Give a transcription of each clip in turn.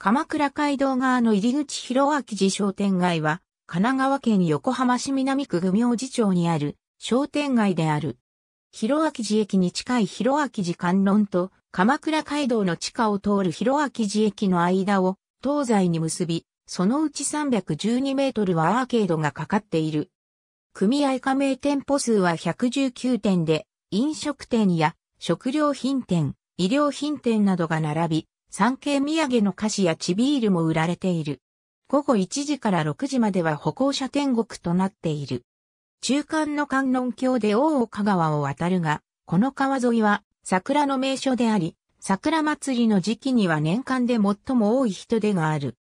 鎌倉街道側の入口広明寺商店街は、神奈川県横浜市南区愚明寺町にある商店街である。広明寺駅に近い広明寺観音と鎌倉街道の地下を通る広明寺駅の間を東西に結び、そのうち312メートルはアーケードがかかっている。組合加盟店舗数は119店で、飲食店や食料品店、医療品店などが並び、産経土産の菓子やチビールも売られている。午後1時から6時までは歩行者天国となっている。中間の観音橋で大岡川を渡るが、この川沿いは桜の名所であり、桜祭りの時期には年間で最も多い人出がある。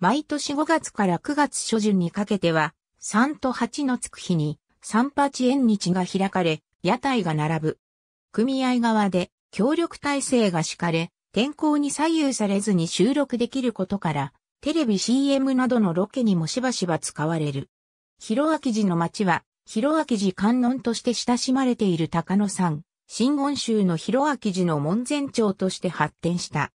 毎年5月から9月初旬にかけては、3と8のつく日に、三八縁日が開かれ、屋台が並ぶ。組合側で協力体制が敷かれ、天候に左右されずに収録できることから、テレビ CM などのロケにもしばしば使われる。広明寺の町は、広明寺観音として親しまれている高野山、新言宗の広明寺の門前町として発展した。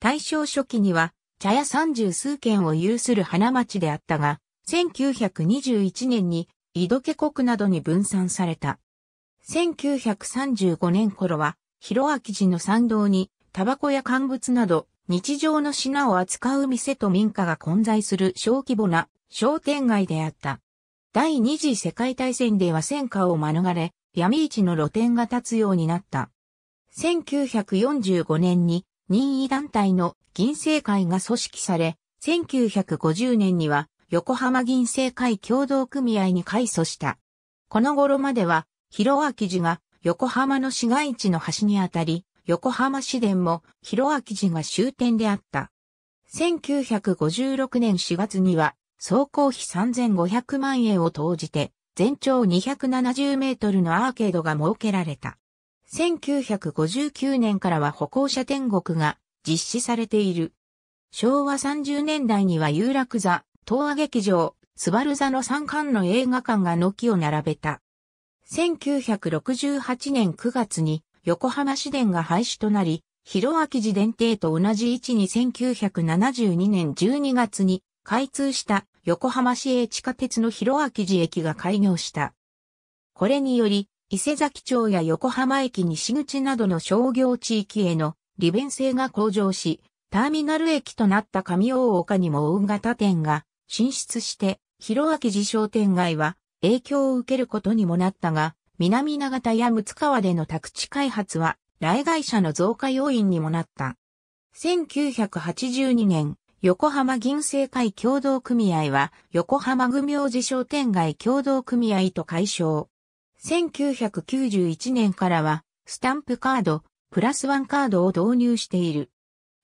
大正初期には、茶屋三十数軒を有する花町であったが、1921年に、井戸家国などに分散された。1935年頃は、広明寺の参道に、タバコや乾物など、日常の品を扱う店と民家が混在する小規模な商店街であった。第二次世界大戦では戦火を免れ、闇市の露店が立つようになった。1945年に任意団体の銀政会が組織され、1950年には横浜銀政会協同組合に改組した。この頃までは、広明寺が横浜の市街地の端にあたり、横浜市電も広明寺が終点であった。1956年4月には、総工費3500万円を投じて、全長270メートルのアーケードが設けられた。1959年からは歩行者天国が実施されている。昭和30年代には有楽座、東亜劇場、スバル座の3館の映画館が軒を並べた。1968年9月に横浜市電が廃止となり、広明寺電停と同じ位置に1972年12月に開通した横浜市営地下鉄の広明寺駅が開業した。これにより、伊勢崎町や横浜駅西口などの商業地域への利便性が向上し、ターミナル駅となった上大岡にも大型店が進出して、広明寺商店街は影響を受けることにもなったが、南長田や六川での宅地開発は、来外者の増加要因にもなった。1982年、横浜銀星会協同組合は、横浜組合、寺商店街協同組合と解消。1991年からは、スタンプカード、プラスワンカードを導入している。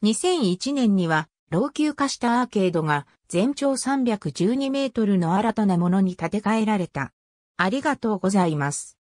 2001年には、老朽化したアーケードが、全長312メートルの新たなものに建て替えられた。ありがとうございます。